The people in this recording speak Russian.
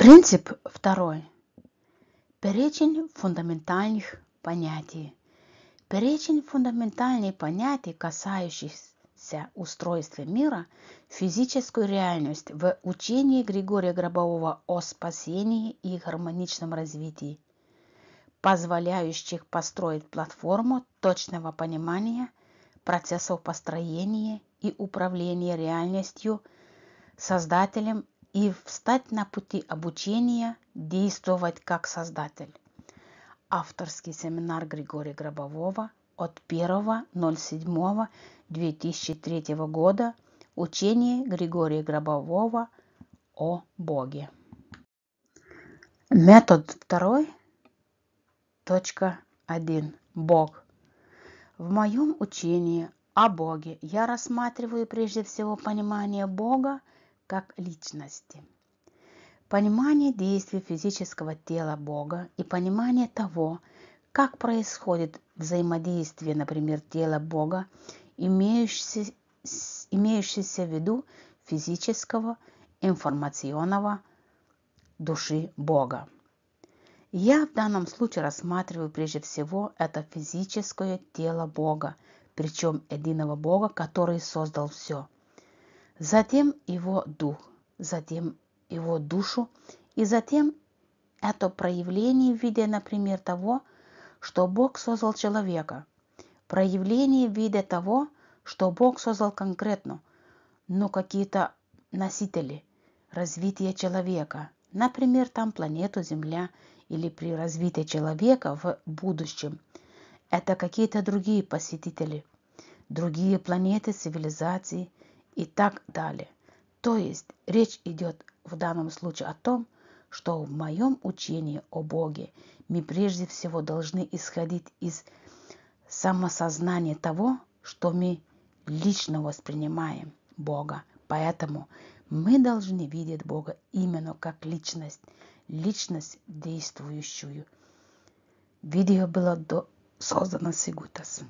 Принцип второй. Перечень фундаментальных понятий. Перечень фундаментальных понятий, касающихся устройства мира, физическую реальность в учении Григория Гробового о спасении и гармоничном развитии, позволяющих построить платформу точного понимания процессов построения и управления реальностью – создателем и встать на пути обучения, действовать как создатель. Авторский семинар Григория Гробового от 1.07.2003 года «Учение Григория Гробового о Боге». Метод второй, точка 1. Бог. В моем учении о Боге я рассматриваю прежде всего понимание Бога – как личности. Понимание действий физического тела Бога и понимание того, как происходит взаимодействие, например, тела Бога, имеющееся, имеющееся в виду физического, информационного души Бога. Я в данном случае рассматриваю прежде всего это физическое тело Бога, причем единого Бога, который создал все – затем его дух, затем его душу, и затем это проявление в виде, например, того, что Бог создал человека, проявление в виде того, что Бог создал конкретно, но какие-то носители развития человека, например, там планету Земля или при развитии человека в будущем. Это какие-то другие посетители, другие планеты, цивилизации – и так далее. То есть речь идет в данном случае о том, что в моем учении о Боге мы прежде всего должны исходить из самосознания того, что мы лично воспринимаем Бога. Поэтому мы должны видеть Бога именно как личность, личность действующую. Видео было до... создано Сигутас.